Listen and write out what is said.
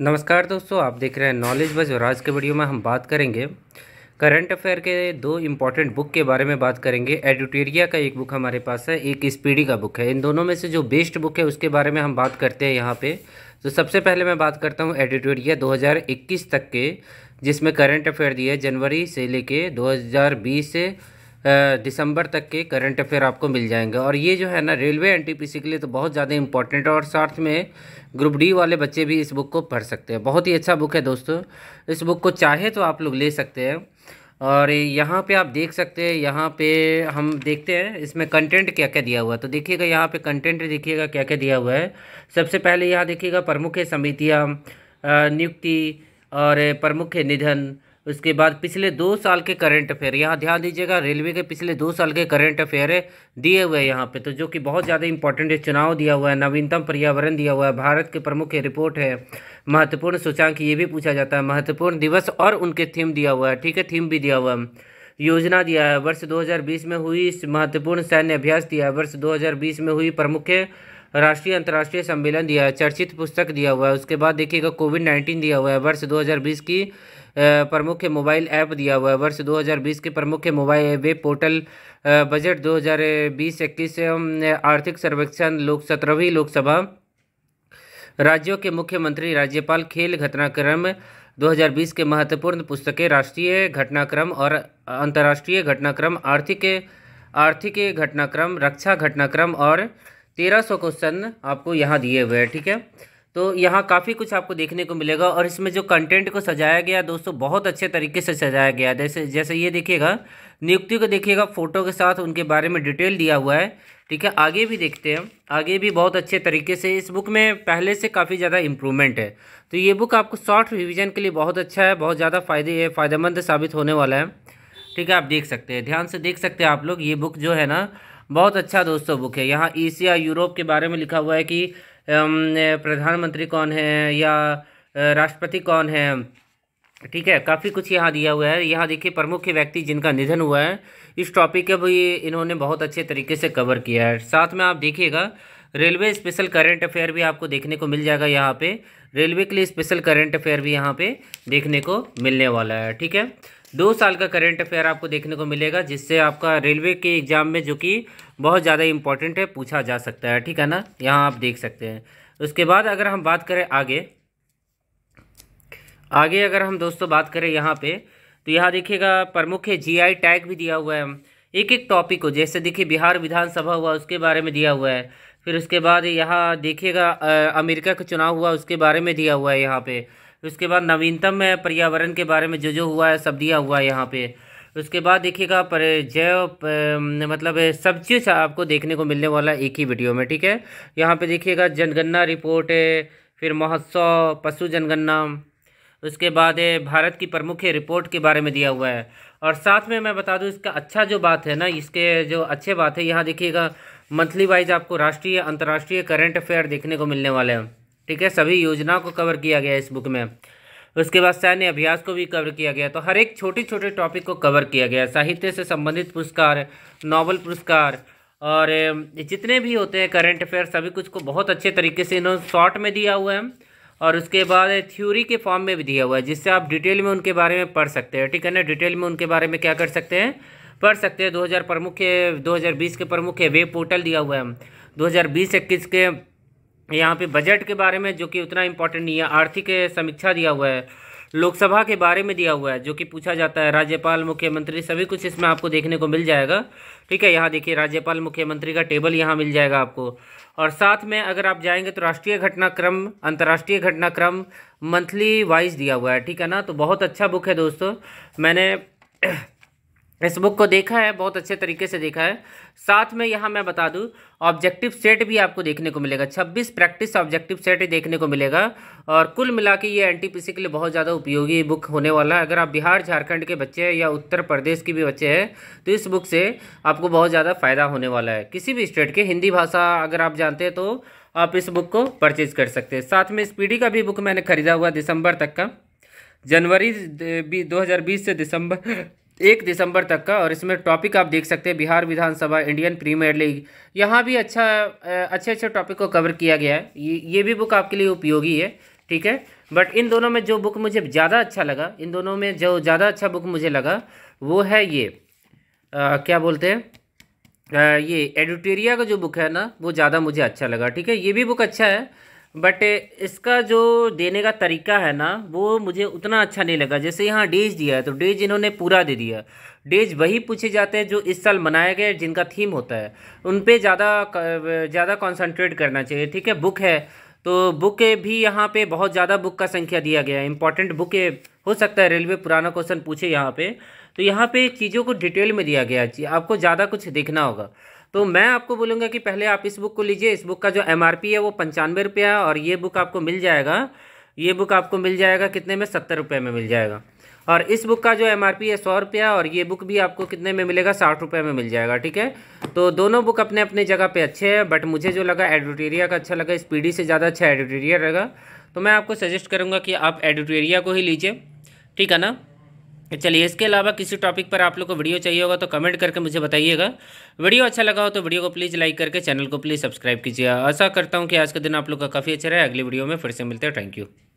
नमस्कार दोस्तों आप देख रहे हैं नॉलेज बज और आज के वीडियो में हम बात करेंगे करंट अफेयर के दो इम्पॉर्टेंट बुक के बारे में बात करेंगे एडिटेरिया का एक बुक हमारे पास है एक स्पीडी का बुक है इन दोनों में से जो बेस्ट बुक है उसके बारे में हम बात करते हैं यहाँ पे तो सबसे पहले मैं बात करता हूँ एडिटोरिया दो तक के जिसमें करंट अफेयर दिया जनवरी से लेके दो से दिसंबर तक के करंट अफेयर आपको मिल जाएंगे और ये जो है ना रेलवे एनटीपीसी के लिए तो बहुत ज़्यादा इंपॉर्टेंट और साथ में ग्रुप डी वाले बच्चे भी इस बुक को पढ़ सकते हैं बहुत ही अच्छा बुक है दोस्तों इस बुक को चाहे तो आप लोग ले सकते हैं और यहाँ पे आप देख सकते हैं यहाँ पे हम देखते हैं इसमें कंटेंट क्या क्या दिया हुआ है तो देखिएगा यहाँ पे कंटेंट देखिएगा क्या क्या दिया हुआ है सबसे पहले यहाँ देखिएगा प्रमुख समितियाँ नियुक्ति और प्रमुख निधन उसके बाद पिछले दो साल के करंट अफेयर यहाँ ध्यान दीजिएगा रेलवे के पिछले दो साल के करंट अफेयर दिए हुए हैं यहाँ पे तो जो कि बहुत ज़्यादा इंपॉर्टेंट है चुनाव दिया हुआ है नवीनतम पर्यावरण दिया हुआ है भारत के प्रमुख रिपोर्ट है महत्वपूर्ण सूचांक ये भी पूछा जाता है महत्वपूर्ण दिवस और उनके थीम दिया हुआ है ठीक है थीम भी दिया हुआ है योजना दिया है वर्ष दो में हुई महत्वपूर्ण सैन्य अभ्यास दिया है वर्ष दो में हुई प्रमुख राष्ट्रीय अंतर्राष्ट्रीय सम्मेलन दिया है चर्चित पुस्तक दिया हुआ है उसके बाद देखिएगा कोविड नाइन्टीन दिया हुआ है वर्ष दो की प्रमुख मोबाइल ऐप दिया हुआ है वर्ष 2020 के प्रमुख मोबाइल वेब पोर्टल बजट 2020-21 आर्थिक सर्वेक्षण लोक सत्रहवीं लोकसभा राज्यों के मुख्यमंत्री राज्यपाल खेल घटनाक्रम 2020 के महत्वपूर्ण पुस्तकें राष्ट्रीय घटनाक्रम और अंतर्राष्ट्रीय घटनाक्रम आर्थिक आर्थिक घटनाक्रम रक्षा घटनाक्रम और तेरह सौ क्वेश्चन आपको यहाँ दिए हुए हैं ठीक है तो यहाँ काफ़ी कुछ आपको देखने को मिलेगा और इसमें जो कंटेंट को सजाया गया दोस्तों बहुत अच्छे तरीके से सजाया गया जैसे जैसे ये देखिएगा नियुक्ति को देखिएगा फ़ोटो के साथ उनके बारे में डिटेल दिया हुआ है ठीक है आगे भी देखते हैं आगे भी बहुत अच्छे तरीके से इस बुक में पहले से काफ़ी ज़्यादा इम्प्रूवमेंट है तो ये बुक आपको शॉर्ट रिविज़न के लिए बहुत अच्छा है बहुत ज़्यादा फायदे फ़ायदेमंद साबित होने वाला है ठीक है आप देख सकते हैं ध्यान से देख सकते हैं आप लोग ये बुक जो है ना बहुत अच्छा दोस्तों बुक है यहाँ एशिया यूरोप के बारे में लिखा हुआ है कि प्रधानमंत्री कौन है या राष्ट्रपति कौन है ठीक है काफ़ी कुछ यहाँ दिया हुआ है यहाँ देखिए प्रमुख व्यक्ति जिनका निधन हुआ है इस टॉपिक के भी इन्होंने बहुत अच्छे तरीके से कवर किया है साथ में आप देखिएगा रेलवे स्पेशल करेंट अफेयर भी आपको देखने को मिल जाएगा यहाँ पे रेलवे के लिए स्पेशल करंट अफेयर भी यहाँ पे देखने को मिलने वाला है ठीक है दो साल का करंट अफेयर आपको देखने को मिलेगा जिससे आपका रेलवे के एग्जाम में जो कि बहुत ज़्यादा इंपॉर्टेंट है पूछा जा सकता है ठीक है ना यहाँ आप देख सकते हैं उसके बाद अगर हम बात करें आगे आगे अगर हम दोस्तों बात करें यहाँ पे तो यहाँ देखिएगा प्रमुख है आई टैग भी दिया हुआ है एक एक टॉपिक को जैसे देखिए बिहार विधानसभा हुआ उसके बारे में दिया हुआ है फिर उसके बाद यहाँ देखिएगा अमेरिका का चुनाव हुआ उसके बारे में दिया हुआ है यहाँ पे उसके बाद नवीनतम में पर्यावरण के बारे में जो जो हुआ है सब दिया हुआ है यहाँ पे उसके बाद देखिएगा पर जैव मतलब सब चीज़ आपको देखने को मिलने वाला एक ही वीडियो में ठीक है यहाँ पे देखिएगा जनगणना रिपोर्ट है फिर महोत्सव पशु जनगणना उसके बाद भारत की प्रमुख रिपोर्ट के बारे में दिया हुआ है और साथ में मैं बता दूं इसका अच्छा जो बात है ना इसके जो अच्छे बात है यहाँ देखिएगा मंथली वाइज आपको राष्ट्रीय अंतर्राष्ट्रीय करंट अफेयर देखने को मिलने वाले हैं ठीक है सभी योजनाओं को कवर किया गया है इस बुक में उसके बाद सैन्य अभ्यास को भी कवर किया गया तो हर एक छोटे छोटे टॉपिक को कवर किया गया साहित्य से संबंधित पुरस्कार नॉवल पुरस्कार और जितने भी होते हैं करंट अफेयर सभी कुछ को बहुत अच्छे तरीके से इन्होंने शॉर्ट में दिया हुआ है और उसके बाद थ्योरी के फॉर्म में भी दिया हुआ है जिससे आप डिटेल में उनके बारे में पढ़ सकते हैं ठीक है ना डिटेल में उनके बारे में क्या कर सकते हैं पढ़ सकते हैं 2000 प्रमुख 2020 के प्रमुख वेब पोर्टल दिया हुआ है बीस इक्कीस के यहाँ पे बजट के बारे में जो कि उतना इम्पोर्टेंट नहीं है आर्थिक समीक्षा दिया हुआ है लोकसभा के बारे में दिया हुआ है जो कि पूछा जाता है राज्यपाल मुख्यमंत्री सभी कुछ इसमें आपको देखने को मिल जाएगा ठीक है यहाँ देखिए राज्यपाल मुख्यमंत्री का टेबल यहाँ मिल जाएगा आपको और साथ में अगर आप जाएंगे तो राष्ट्रीय घटनाक्रम अंतर्राष्ट्रीय घटनाक्रम मंथली वाइज दिया हुआ है ठीक है ना तो बहुत अच्छा बुक है दोस्तों मैंने इस बुक को देखा है बहुत अच्छे तरीके से देखा है साथ में यहाँ मैं बता दूँ ऑब्जेक्टिव सेट भी आपको देखने को मिलेगा 26 प्रैक्टिस ऑब्जेक्टिव सेट ही देखने को मिलेगा और कुल मिला के ये एन के लिए बहुत ज़्यादा उपयोगी बुक होने वाला है अगर आप बिहार झारखंड के बच्चे हैं या उत्तर प्रदेश के भी बच्चे हैं तो इस बुक से आपको बहुत ज़्यादा फ़ायदा होने वाला है किसी भी स्टेट के हिंदी भाषा अगर आप जानते हैं तो आप इस बुक को परचेज कर सकते हैं साथ में इस पीढ़ी का भी बुक मैंने खरीदा हुआ दिसंबर तक का जनवरी दो से दिसंबर एक दिसंबर तक का और इसमें टॉपिक आप देख सकते हैं बिहार विधानसभा इंडियन प्रीमियर लीग यहाँ भी अच्छा अच्छे अच्छे टॉपिक को कवर किया गया है ये भी बुक आपके लिए उपयोगी है ठीक है बट इन दोनों में जो बुक मुझे ज़्यादा अच्छा लगा इन दोनों में जो ज़्यादा अच्छा बुक मुझे लगा वो है ये आ, क्या बोलते हैं ये एडिटेरिया का जो बुक है ना वो ज़्यादा मुझे अच्छा लगा ठीक है ये भी बुक अच्छा है बट eh, इसका जो देने का तरीका है ना वो मुझे उतना अच्छा नहीं लगा जैसे यहाँ डेज दिया है तो डेज इन्होंने पूरा दे दिया डेज वही पूछे जाते हैं जो इस साल मनाए गए जिनका थीम होता है उन पर ज़्यादा ज़्यादा कॉन्सनट्रेट करना चाहिए ठीक है बुक है तो बुक भी यहाँ पे बहुत ज़्यादा बुक का संख्या दिया गया है इंपॉर्टेंट बुक हो सकता है रेलवे पुराना क्वेश्चन पूछे यहाँ पे तो यहाँ पे चीज़ों को डिटेल में दिया गया आपको ज़्यादा कुछ देखना होगा तो मैं आपको बोलूँगा कि पहले आप इस बुक को लीजिए इस बुक का जो एम है वो पंचानवे रुपया है और ये बुक आपको मिल जाएगा ये बुक आपको मिल जाएगा कितने में सत्तर रुपये में मिल जाएगा और इस बुक का जो एम है सौ रुपया और ये बुक भी आपको कितने में मिलेगा साठ रुपये में मिल जाएगा ठीक है तो दोनों बुक अपने अपने जगह पे अच्छे हैं बट मुझे जो लगा एडिटोरिया का अच्छा लगा स्पीडी से ज़्यादा अच्छा एडिटोरिया रहेगा तो मैं आपको सजेस्ट करूँगा कि आप एडिटोरिया को ही लीजिए ठीक है ना चलिए इसके अलावा किसी टॉपिक पर आप लोग को वीडियो चाहिए होगा तो कमेंट करके मुझे बताइएगा वीडियो अच्छा लगा हो तो वीडियो को प्लीज़ लाइक करके चैनल को प्लीज़ सब्सक्राइब कीजिए आशा करता हूँ कि आज का दिन आप लोग का काफ़ी अच्छा रहे अगली वीडियो में फिर से मिलते हैं थैंक यू